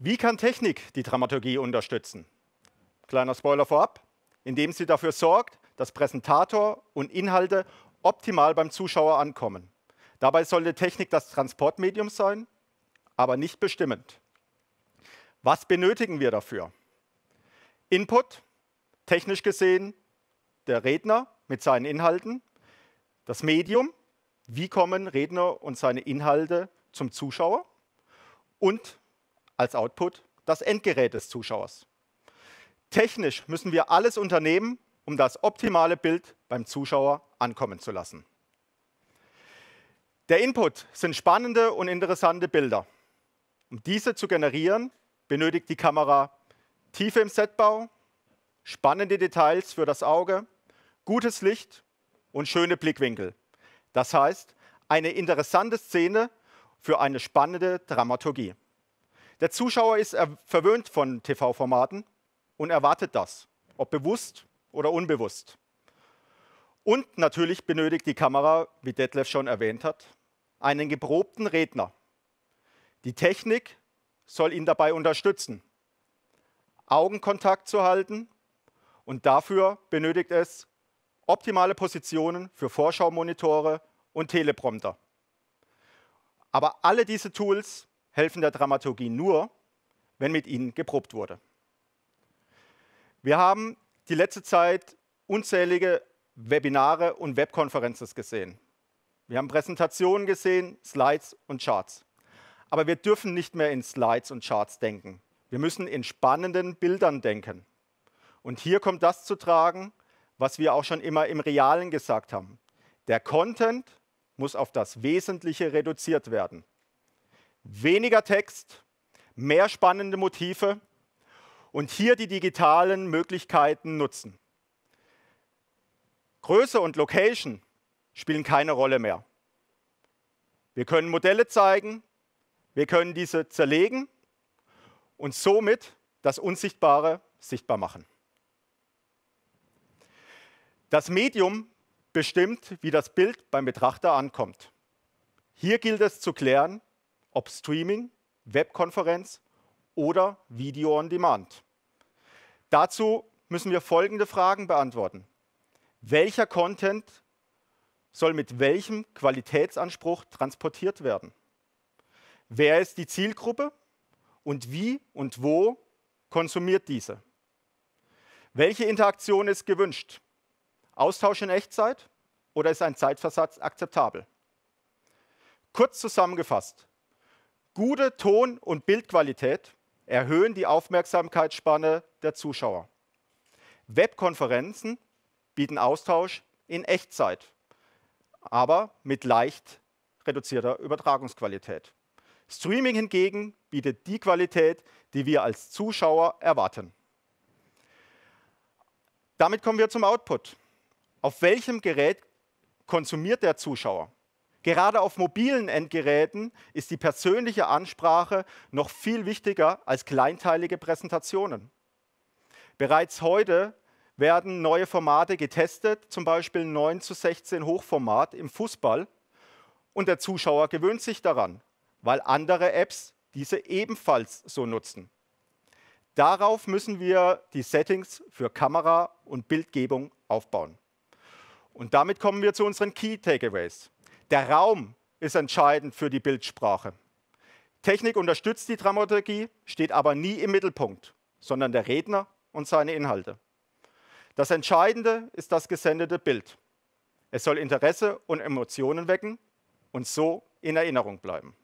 Wie kann Technik die Dramaturgie unterstützen? Kleiner Spoiler vorab, indem sie dafür sorgt, dass Präsentator und Inhalte optimal beim Zuschauer ankommen. Dabei sollte Technik das Transportmedium sein, aber nicht bestimmend. Was benötigen wir dafür? Input, technisch gesehen der Redner mit seinen Inhalten, das Medium, wie kommen Redner und seine Inhalte zum Zuschauer und als Output das Endgerät des Zuschauers. Technisch müssen wir alles unternehmen, um das optimale Bild beim Zuschauer ankommen zu lassen. Der Input sind spannende und interessante Bilder. Um diese zu generieren, benötigt die Kamera Tiefe im Setbau, spannende Details für das Auge, gutes Licht und schöne Blickwinkel. Das heißt, eine interessante Szene für eine spannende Dramaturgie. Der Zuschauer ist verwöhnt von TV-Formaten und erwartet das, ob bewusst oder unbewusst. Und natürlich benötigt die Kamera, wie Detlef schon erwähnt hat, einen geprobten Redner. Die Technik soll ihn dabei unterstützen, Augenkontakt zu halten und dafür benötigt es optimale Positionen für Vorschaumonitore und Teleprompter. Aber alle diese Tools helfen der Dramaturgie nur, wenn mit ihnen geprobt wurde. Wir haben die letzte Zeit unzählige Webinare und Webkonferenzen gesehen. Wir haben Präsentationen gesehen, Slides und Charts. Aber wir dürfen nicht mehr in Slides und Charts denken. Wir müssen in spannenden Bildern denken. Und hier kommt das zu tragen, was wir auch schon immer im Realen gesagt haben. Der Content muss auf das Wesentliche reduziert werden. Weniger Text, mehr spannende Motive und hier die digitalen Möglichkeiten nutzen. Größe und Location spielen keine Rolle mehr. Wir können Modelle zeigen, wir können diese zerlegen und somit das Unsichtbare sichtbar machen. Das Medium bestimmt, wie das Bild beim Betrachter ankommt. Hier gilt es zu klären, ob Streaming, Webkonferenz oder Video on Demand. Dazu müssen wir folgende Fragen beantworten. Welcher Content soll mit welchem Qualitätsanspruch transportiert werden? Wer ist die Zielgruppe und wie und wo konsumiert diese? Welche Interaktion ist gewünscht? Austausch in Echtzeit oder ist ein Zeitversatz akzeptabel? Kurz zusammengefasst, Gute Ton- und Bildqualität erhöhen die Aufmerksamkeitsspanne der Zuschauer. Webkonferenzen bieten Austausch in Echtzeit, aber mit leicht reduzierter Übertragungsqualität. Streaming hingegen bietet die Qualität, die wir als Zuschauer erwarten. Damit kommen wir zum Output. Auf welchem Gerät konsumiert der Zuschauer? Gerade auf mobilen Endgeräten ist die persönliche Ansprache noch viel wichtiger als kleinteilige Präsentationen. Bereits heute werden neue Formate getestet, zum Beispiel 9 zu 16 Hochformat im Fußball. Und der Zuschauer gewöhnt sich daran, weil andere Apps diese ebenfalls so nutzen. Darauf müssen wir die Settings für Kamera und Bildgebung aufbauen. Und damit kommen wir zu unseren Key Takeaways. Der Raum ist entscheidend für die Bildsprache. Technik unterstützt die Dramaturgie, steht aber nie im Mittelpunkt, sondern der Redner und seine Inhalte. Das Entscheidende ist das gesendete Bild. Es soll Interesse und Emotionen wecken und so in Erinnerung bleiben.